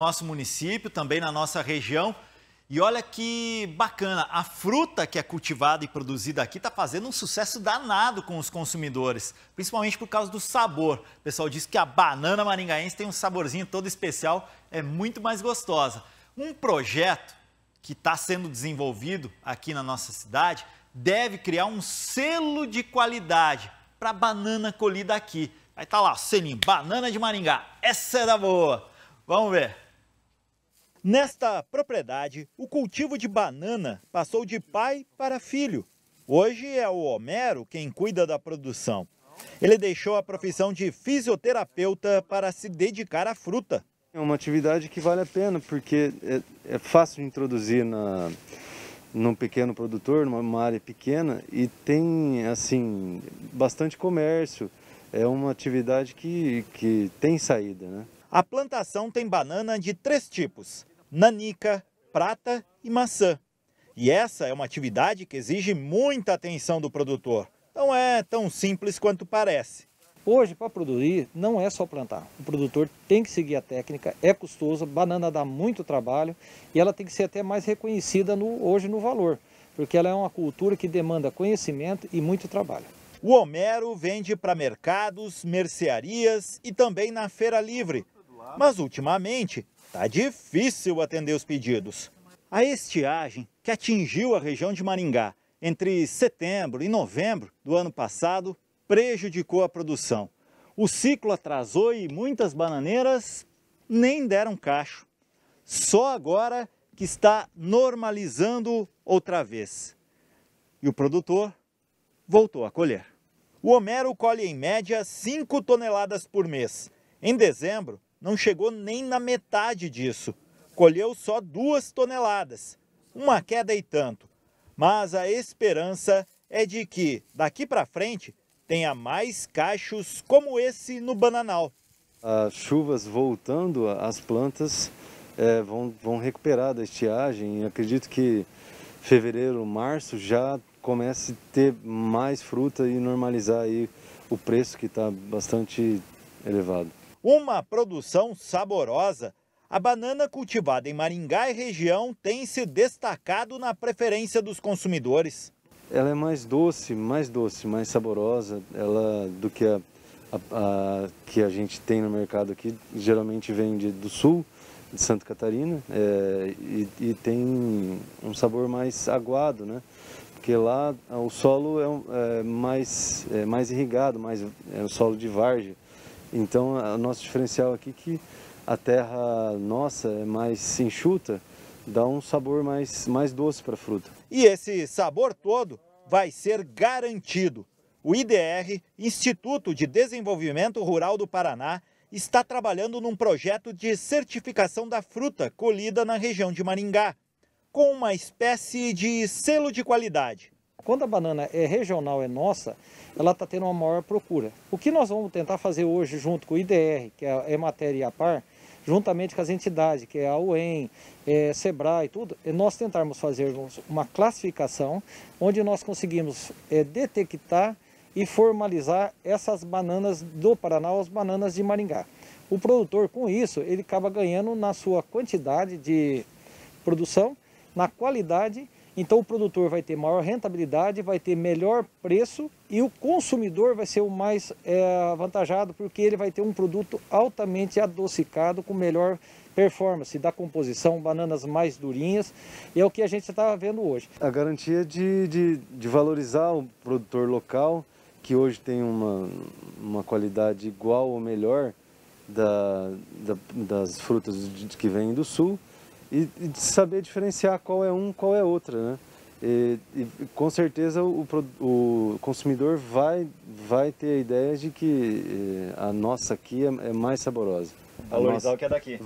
nosso município, também na nossa região. E olha que bacana, a fruta que é cultivada e produzida aqui está fazendo um sucesso danado com os consumidores, principalmente por causa do sabor. O pessoal diz que a banana maringaense tem um saborzinho todo especial, é muito mais gostosa. Um projeto que está sendo desenvolvido aqui na nossa cidade deve criar um selo de qualidade para a banana colhida aqui. Aí está lá, selinho, banana de Maringá, essa é da boa. Vamos ver. Nesta propriedade, o cultivo de banana passou de pai para filho. Hoje é o Homero quem cuida da produção. Ele deixou a profissão de fisioterapeuta para se dedicar à fruta. É uma atividade que vale a pena, porque é, é fácil de introduzir na, num pequeno produtor, numa área pequena, e tem assim bastante comércio. É uma atividade que, que tem saída, né? A plantação tem banana de três tipos: nanica, prata e maçã. E essa é uma atividade que exige muita atenção do produtor. Não é tão simples quanto parece. Hoje, para produzir, não é só plantar. O produtor tem que seguir a técnica, é custoso, banana dá muito trabalho e ela tem que ser até mais reconhecida no, hoje no valor, porque ela é uma cultura que demanda conhecimento e muito trabalho. O Homero vende para mercados, mercearias e também na feira livre, mas ultimamente tá difícil atender os pedidos. A estiagem que atingiu a região de Maringá entre setembro e novembro do ano passado prejudicou a produção. O ciclo atrasou e muitas bananeiras nem deram cacho. Só agora que está normalizando outra vez. E o produtor voltou a colher. O Homero colhe em média 5 toneladas por mês. Em dezembro, não chegou nem na metade disso. Colheu só duas toneladas, uma queda e tanto. Mas a esperança é de que, daqui para frente, tenha mais cachos como esse no Bananal. As chuvas voltando, as plantas é, vão, vão recuperar da estiagem. Acredito que fevereiro, março já comece a ter mais fruta e normalizar aí o preço que está bastante elevado. Uma produção saborosa, a banana cultivada em Maringá e região tem se destacado na preferência dos consumidores. Ela é mais doce, mais doce, mais saborosa ela do que a, a, a que a gente tem no mercado aqui. Geralmente vem de, do sul, de Santa Catarina, é, e, e, tem um sabor mais aguado, né? Porque lá o solo é, é mais, é mais irrigado, mais, é um solo de várzea. Então, o nosso diferencial aqui é que a terra nossa é mais enxuta, dá um sabor mais, mais doce para a fruta. E esse sabor todo vai ser garantido. O IDR, Instituto de Desenvolvimento Rural do Paraná, está trabalhando num projeto de certificação da fruta colhida na região de Maringá, com uma espécie de selo de qualidade quando a banana é regional, é nossa, ela está tendo uma maior procura. O que nós vamos tentar fazer hoje junto com o IDR, que é a é Ematéria e a PAR, juntamente com as entidades, que é a UEM, é, SEBRAE e tudo, é nós tentarmos fazer uma classificação onde nós conseguimos é, detectar e formalizar essas bananas do Paraná, as bananas de Maringá. O produtor, com isso, ele acaba ganhando na sua quantidade de produção, na qualidade então o produtor vai ter maior rentabilidade, vai ter melhor preço e o consumidor vai ser o mais é, avantajado porque ele vai ter um produto altamente adocicado com melhor performance da composição, bananas mais durinhas e é o que a gente está vendo hoje. A garantia de, de, de, valorizar o produtor local que hoje tem uma, uma qualidade igual ou melhor da, da, das frutas que vêm do sul e, e saber diferenciar qual é um, qual é outra, né? E, e, com certeza o, o, consumidor vai, vai ter a ideia de que eh, a nossa aqui é, é mais saborosa. Valorizar o que é daqui.